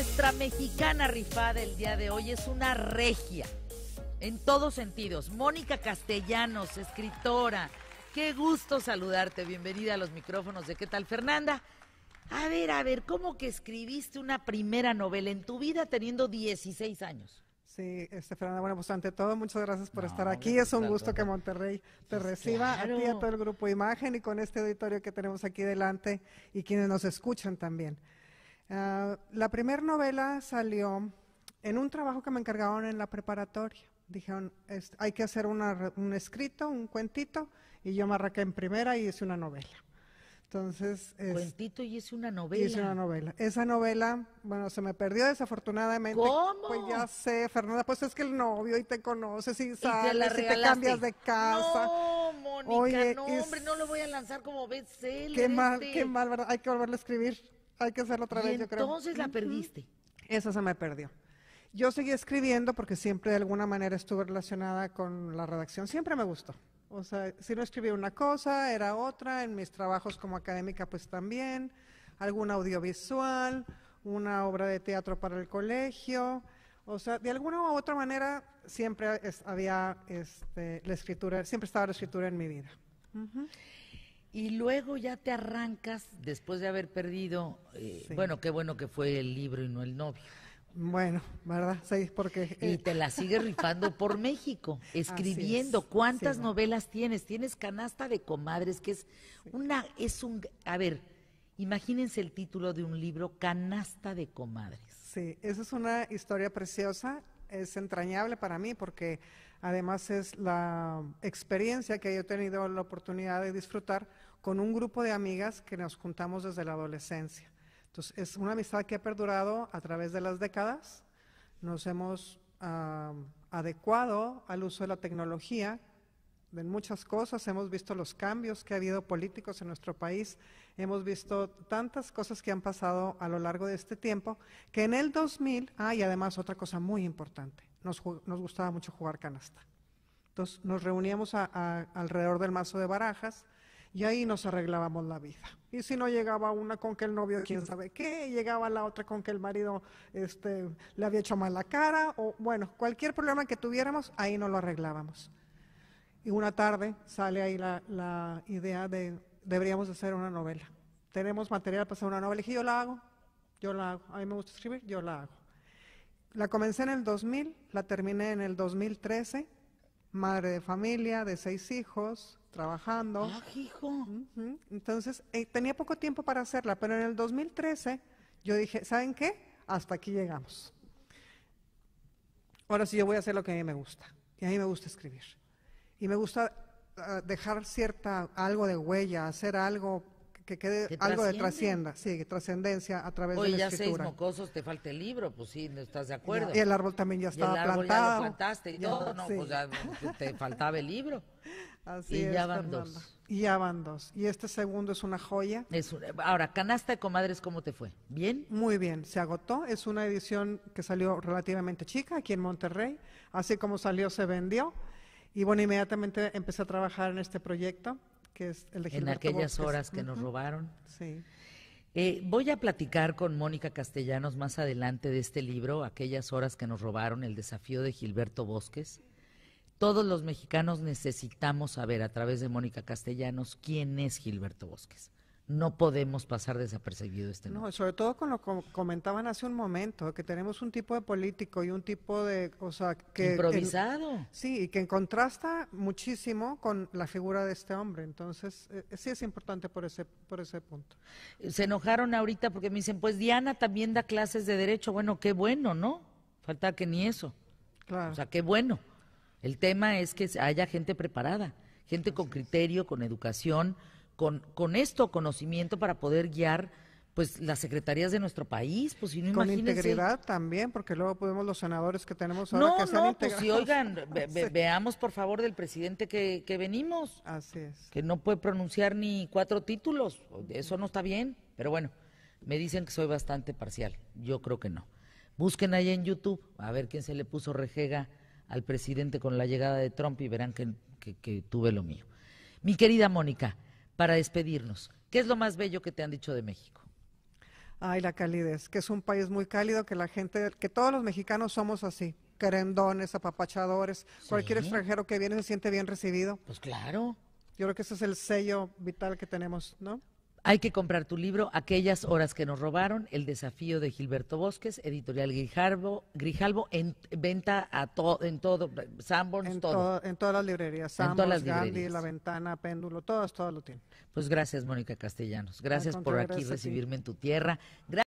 nuestra mexicana rifada el día de hoy es una regia, en todos sentidos. Mónica Castellanos, escritora. Qué gusto saludarte. Bienvenida a los micrófonos de ¿Qué tal, Fernanda? A ver, a ver, ¿cómo que escribiste una primera novela en tu vida teniendo 16 años? Sí, este, Fernanda, bueno, pues ante todo, muchas gracias por estar aquí. Es un gusto que Monterrey te pues, reciba, a ti, todo el grupo Imagen y con este auditorio que tenemos aquí delante y quienes nos escuchan también. Ah, la primera novela salió en un trabajo que me encargaron en la preparatoria. Dijeron, este, hay que hacer un escrito, un cuentito, y yo me arranqué en primera y hice una novela. Entonces. Es, Cuentito y es una novela. Es una novela. Esa novela, bueno, se me perdió desafortunadamente. ¿Cómo? Pues ya sé, Fernanda, pues es que el novio y te conoces y sales y, te cambias de casa. No, Mónica, no, hombre, no lo voy a lanzar como best-seller. Qué mal, qué este. mal, ¿verdad? Hay que volverlo a escribir hay que hacerlo otra vez, yo creo. Entonces la perdiste. Esa se me perdió. Yo seguí escribiendo porque siempre de alguna manera estuve relacionada con la redacción, siempre me gustó. O sea, si no escribía una cosa, era otra, en mis trabajos como académica pues también, algún audiovisual, una obra de teatro para el colegio, o sea, de alguna u otra manera siempre había este, la escritura, siempre estaba la escritura en mi vida. Y luego ya te arrancas después de haber perdido, eh, bueno, qué bueno que fue el libro y no el novio. Bueno, ¿verdad? Sí, porque... Y eh, te la sigue rifando por México, escribiendo. ¿Cuántas novelas tienes? Tienes Canasta de Comadres, que es una, es un, a ver, imagínense el título de un libro, Canasta de Comadres. Sí, esa es una historia preciosa es entrañable para mí porque además es la experiencia que yo he tenido la oportunidad de disfrutar con un grupo de amigas que nos juntamos desde la adolescencia. Entonces, es una amistad que ha perdurado a través de las décadas. Nos hemos ah, adecuado al uso de la tecnología, de muchas cosas, hemos visto los cambios que ha habido políticos en nuestro país, hemos visto tantas cosas que han pasado a lo largo de este tiempo, que en el 2000, ah, y además otra cosa muy importante, nos, gustaba mucho jugar canasta. Entonces nos reuníamos alrededor del mazo de barajas y ahí nos arreglábamos la vida. Y si no llegaba una con que el novio, quién sabe qué, llegaba la otra con que el marido este, le había hecho mal la cara, o bueno, cualquier problema que tuviéramos, ahí no lo arreglábamos. Y una tarde sale ahí la, idea de deberíamos hacer una novela. Tenemos material para hacer una novela. dije, yo la hago, yo la hago. A mí me gusta escribir, yo la hago. La comencé en el 2000, la terminé en el 2013. Madre de familia, de seis hijos, trabajando. ¡Ah, hijo! Entonces, eh, tenía poco tiempo para hacerla, pero en el 2013 yo dije, ¿saben qué? Hasta aquí llegamos. Ahora sí, yo voy a hacer lo que a mí me gusta. Y a mí me gusta escribir y me gusta ah, dejar cierta, algo de huella, hacer algo que quede algo de trascienda, sí, trascendencia a través de la escritura. Hoy ya seis mocosos, te falta el libro, pues sí, no estás de acuerdo. Y el árbol también ya estaba y el árbol Ya plantaste y todo, pues no, te faltaba el libro. y ya van dos. Y ya van dos. Y este segundo es una joya. ahora, Canasta de Comadres, ¿cómo te fue? ¿Bien? Muy bien, se agotó. Es una edición que salió relativamente chica aquí en Monterrey. Así como salió, se vendió. Y bueno, inmediatamente empecé a trabajar en este proyecto, que es el de En aquellas horas que nos robaron. Sí. Eh, voy a platicar con Mónica Castellanos más adelante de este libro, Aquellas horas que nos robaron, el desafío de Gilberto Bosques. Todos los mexicanos necesitamos saber a través de Mónica Castellanos quién es Gilberto Bosques no podemos pasar desapercibido este No, sobre todo con lo que comentaban hace un momento, que tenemos un tipo de político y un tipo de, o sea, que... Improvisado. sí, y que contrasta muchísimo con la figura de este hombre. Entonces, eh, sí es importante por ese, por ese punto. Se enojaron ahorita porque me dicen, pues Diana también da clases de derecho. Bueno, qué bueno, ¿no? Falta que ni eso. Claro. O sea, qué bueno. El tema es que haya gente preparada, gente con criterio, con educación con, esto, conocimiento para poder guiar pues las secretarías de nuestro país, pues si no Con integridad también, porque luego podemos los senadores que tenemos ahora no, No, no, pues si oigan, veamos por favor del presidente que, venimos. Así es. Que no puede pronunciar ni cuatro títulos, eso no está bien, pero bueno, me dicen que soy bastante parcial, yo creo que no. Busquen ahí en YouTube a ver quién se le puso rejega al presidente con la llegada de Trump y verán que tuve lo mío. Mi querida Mónica, para despedirnos. ¿Qué es lo más bello que te han dicho de México? Ay, la calidez, que es un país muy cálido, que la gente, que todos los mexicanos somos así, querendones, apapachadores, cualquier extranjero que viene se siente bien recibido. Pues claro. Yo creo que ese es el sello vital que tenemos, ¿no? Hay que comprar tu libro, Aquellas horas que nos robaron, El desafío de Gilberto Bosques, editorial Grijalvo, en venta a todo, en todo, Sanborns, en todo. en todas las librerías, Sanborns, las La Ventana, Péndulo, todas, todas lo tienen. Pues gracias, Mónica Castellanos. Gracias por aquí recibirme en tu tierra. Gracias